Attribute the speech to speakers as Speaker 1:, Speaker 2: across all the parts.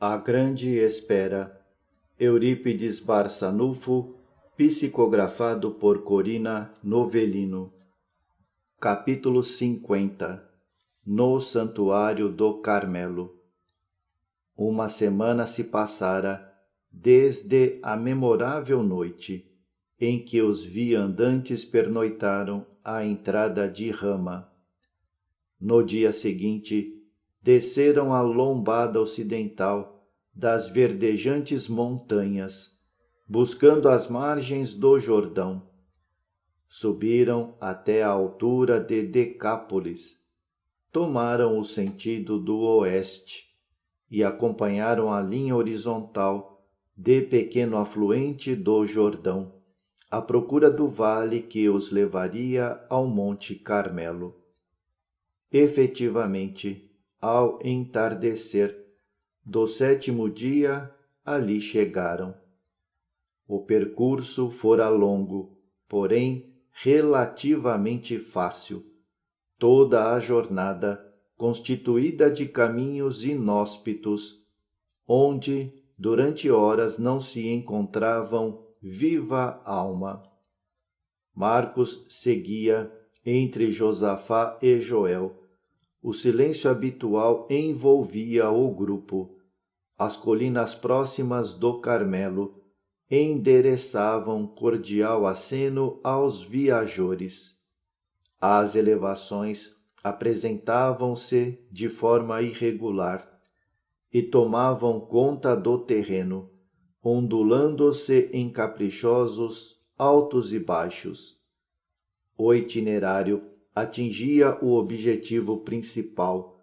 Speaker 1: A Grande Espera, Eurípides Barçanufo, psicografado por Corina Novelino. Capítulo 50 No Santuário do Carmelo Uma semana se passara desde a memorável noite em que os viandantes pernoitaram à entrada de Rama. No dia seguinte, desceram a lombada ocidental das verdejantes montanhas, buscando as margens do Jordão. Subiram até a altura de Decápolis, tomaram o sentido do oeste e acompanharam a linha horizontal de pequeno afluente do Jordão, à procura do vale que os levaria ao Monte Carmelo. Efetivamente, ao entardecer do sétimo dia ali chegaram. O percurso fora longo, porém relativamente fácil. Toda a jornada constituída de caminhos inóspitos, onde durante horas não se encontravam viva alma. Marcos seguia entre Josafá e Joel o silêncio habitual envolvia o grupo. As colinas próximas do Carmelo endereçavam cordial aceno aos viajores. As elevações apresentavam-se de forma irregular e tomavam conta do terreno, ondulando-se em caprichosos altos e baixos. O itinerário atingia o objetivo principal.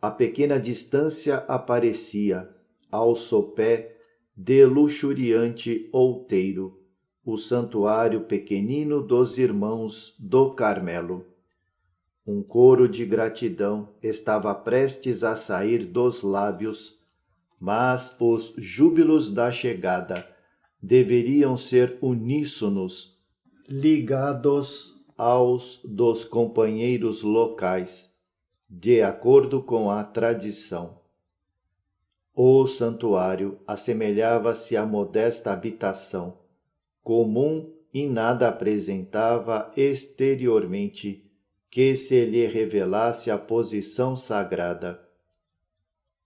Speaker 1: A pequena distância aparecia, ao sopé de luxuriante outeiro, o santuário pequenino dos irmãos do Carmelo. Um coro de gratidão estava prestes a sair dos lábios, mas os júbilos da chegada deveriam ser uníssonos, ligados aos dos companheiros locais, de acordo com a tradição. O santuário assemelhava-se à modesta habitação, comum e nada apresentava exteriormente que se lhe revelasse a posição sagrada.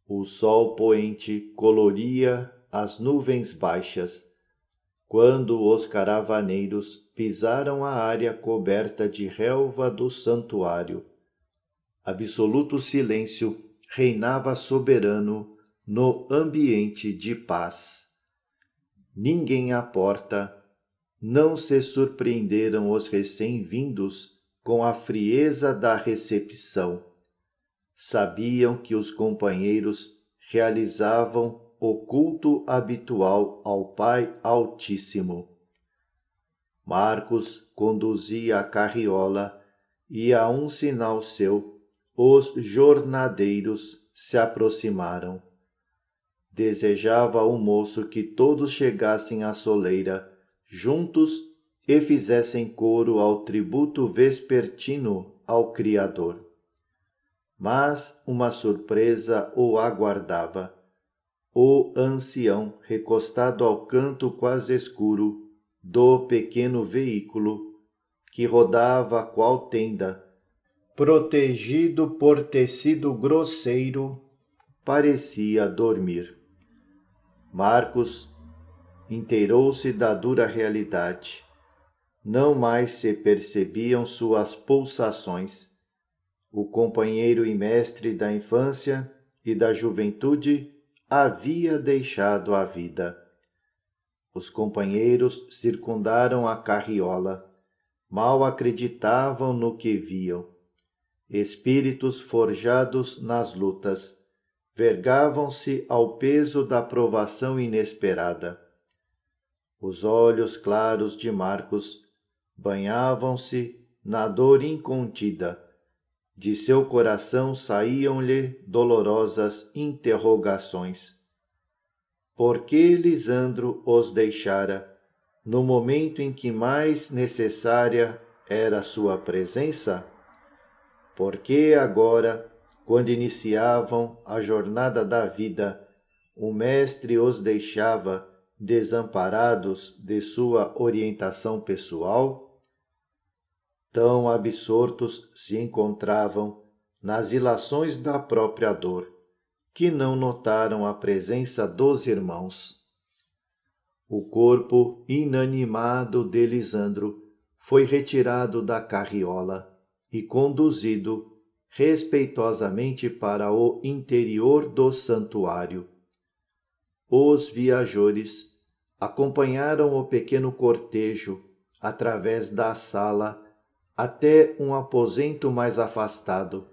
Speaker 1: O sol poente coloria as nuvens baixas, quando os caravaneiros pisaram a área coberta de relva do santuário. Absoluto silêncio reinava soberano no ambiente de paz. Ninguém à porta, não se surpreenderam os recém-vindos com a frieza da recepção. Sabiam que os companheiros realizavam o culto habitual ao Pai Altíssimo. Marcos conduzia a carriola e, a um sinal seu, os jornadeiros se aproximaram. Desejava o moço que todos chegassem à soleira, juntos, e fizessem coro ao tributo vespertino ao Criador. Mas uma surpresa o aguardava o ancião recostado ao canto quase escuro do pequeno veículo que rodava qual tenda, protegido por tecido grosseiro, parecia dormir. Marcos inteirou-se da dura realidade. Não mais se percebiam suas pulsações. O companheiro e mestre da infância e da juventude havia deixado a vida. Os companheiros circundaram a carriola, mal acreditavam no que viam. Espíritos forjados nas lutas, vergavam-se ao peso da provação inesperada. Os olhos claros de Marcos banhavam-se na dor incontida de seu coração saíam-lhe dolorosas interrogações. Por que Lisandro os deixara no momento em que mais necessária era sua presença? Por que agora, quando iniciavam a jornada da vida, o Mestre os deixava desamparados de sua orientação pessoal? tão absortos se encontravam nas ilações da própria dor, que não notaram a presença dos irmãos. O corpo inanimado de Lisandro foi retirado da carriola e conduzido respeitosamente para o interior do santuário. Os viajores acompanharam o pequeno cortejo através da sala até um aposento mais afastado,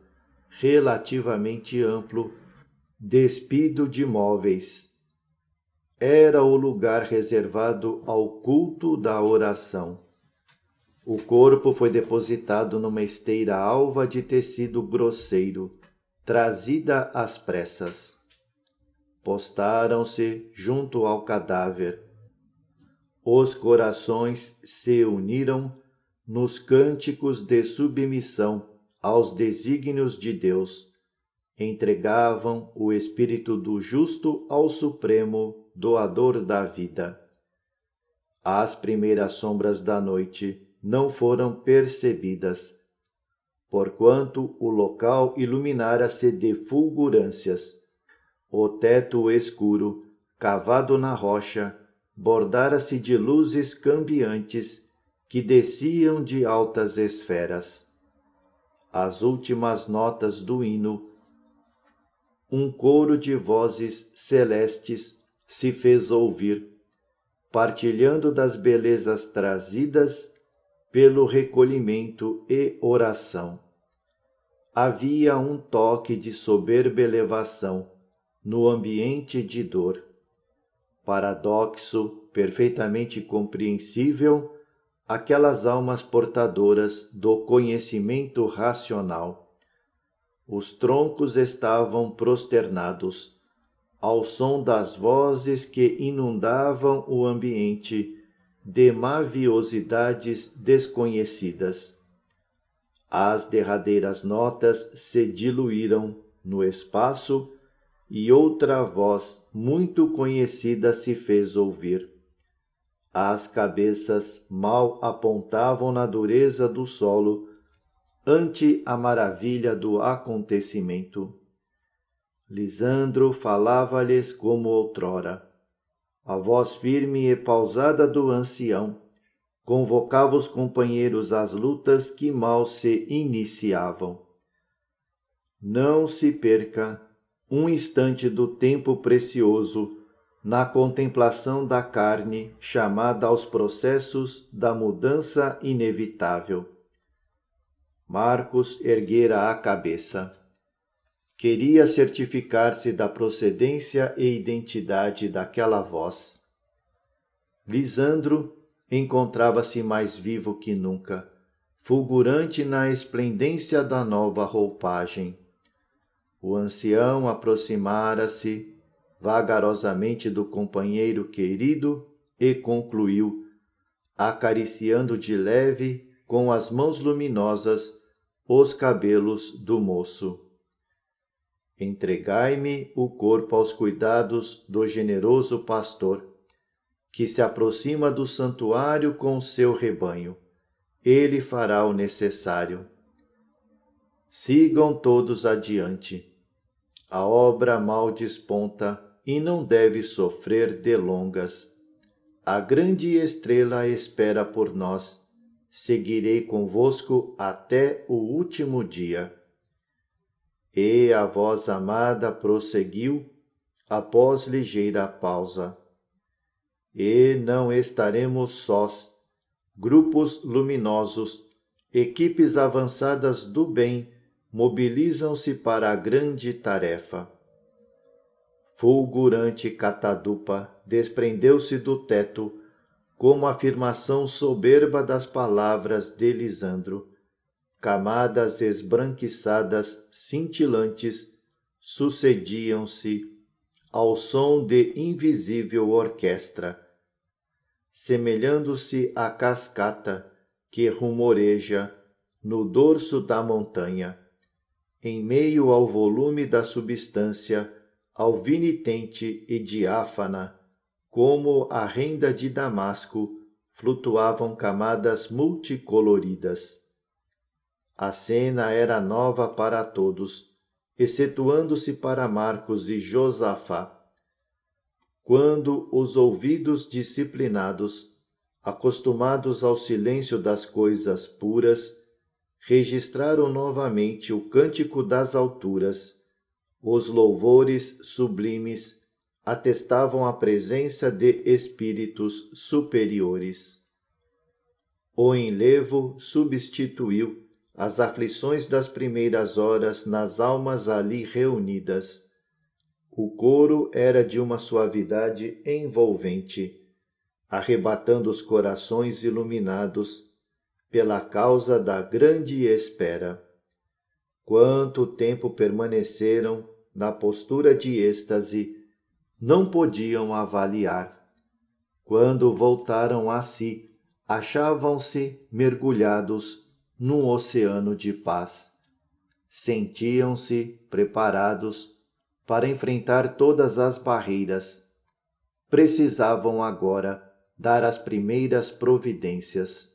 Speaker 1: relativamente amplo, despido de móveis. Era o lugar reservado ao culto da oração. O corpo foi depositado numa esteira alva de tecido grosseiro, trazida às pressas. Postaram-se junto ao cadáver. Os corações se uniram nos cânticos de submissão aos desígnios de Deus, entregavam o espírito do justo ao Supremo, doador da vida. As primeiras sombras da noite não foram percebidas, porquanto o local iluminara-se de fulgurâncias. O teto escuro, cavado na rocha, bordara-se de luzes cambiantes que desciam de altas esferas. As últimas notas do hino, um coro de vozes celestes se fez ouvir, partilhando das belezas trazidas pelo recolhimento e oração. Havia um toque de soberba elevação no ambiente de dor. Paradoxo perfeitamente compreensível aquelas almas portadoras do conhecimento racional, os troncos estavam prosternados ao som das vozes que inundavam o ambiente de maviosidades desconhecidas. As derradeiras notas se diluíram no espaço e outra voz muito conhecida se fez ouvir. As cabeças mal apontavam na dureza do solo ante a maravilha do acontecimento. Lisandro falava-lhes como outrora. A voz firme e pausada do ancião convocava os companheiros às lutas que mal se iniciavam. Não se perca um instante do tempo precioso na contemplação da carne chamada aos processos da mudança inevitável. Marcos erguera a cabeça. Queria certificar-se da procedência e identidade daquela voz. Lisandro encontrava-se mais vivo que nunca, fulgurante na esplendência da nova roupagem. O ancião aproximara-se vagarosamente do companheiro querido e concluiu, acariciando de leve, com as mãos luminosas, os cabelos do moço. Entregai-me o corpo aos cuidados do generoso pastor, que se aproxima do santuário com seu rebanho. Ele fará o necessário. Sigam todos adiante. A obra mal desponta e não deve sofrer delongas. A grande estrela espera por nós. Seguirei convosco até o último dia. E a voz amada prosseguiu após ligeira pausa. E não estaremos sós. Grupos luminosos, equipes avançadas do bem, mobilizam-se para a grande tarefa fulgurante catadupa desprendeu-se do teto, como afirmação soberba das palavras de Lisandro, camadas esbranquiçadas cintilantes sucediam-se ao som de invisível orquestra, semelhando-se à cascata que rumoreja no dorso da montanha, em meio ao volume da substância alvinitente e diáfana, como a renda de Damasco, flutuavam camadas multicoloridas. A cena era nova para todos, excetuando-se para Marcos e Josafá. Quando os ouvidos disciplinados, acostumados ao silêncio das coisas puras, registraram novamente o cântico das alturas, os louvores sublimes atestavam a presença de espíritos superiores. O enlevo substituiu as aflições das primeiras horas nas almas ali reunidas. O coro era de uma suavidade envolvente, arrebatando os corações iluminados pela causa da grande espera. Quanto tempo permaneceram na postura de êxtase, não podiam avaliar. Quando voltaram a si, achavam-se mergulhados num oceano de paz. Sentiam-se preparados para enfrentar todas as barreiras. Precisavam agora dar as primeiras providências.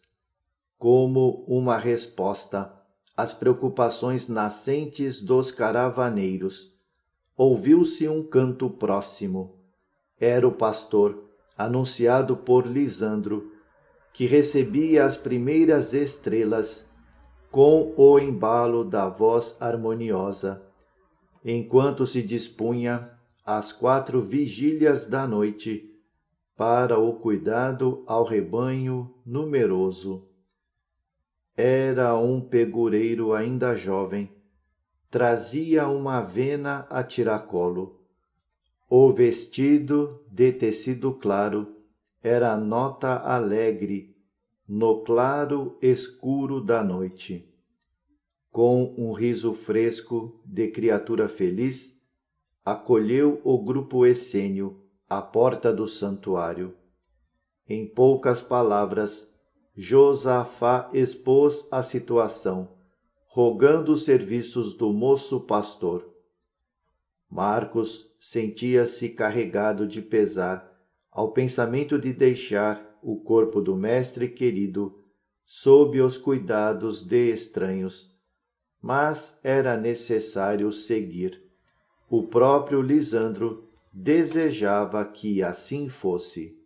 Speaker 1: Como uma resposta às preocupações nascentes dos caravaneiros, ouviu-se um canto próximo. Era o pastor, anunciado por Lisandro, que recebia as primeiras estrelas com o embalo da voz harmoniosa, enquanto se dispunha às quatro vigílias da noite para o cuidado ao rebanho numeroso. Era um pegureiro ainda jovem trazia uma vena a tiracolo. O vestido de tecido claro era a nota alegre no claro escuro da noite. Com um riso fresco de criatura feliz, acolheu o grupo essênio à porta do santuário. Em poucas palavras, Josafá expôs a situação rogando os serviços do moço pastor. Marcos sentia-se carregado de pesar ao pensamento de deixar o corpo do mestre querido sob os cuidados de estranhos, mas era necessário seguir. O próprio Lisandro desejava que assim fosse.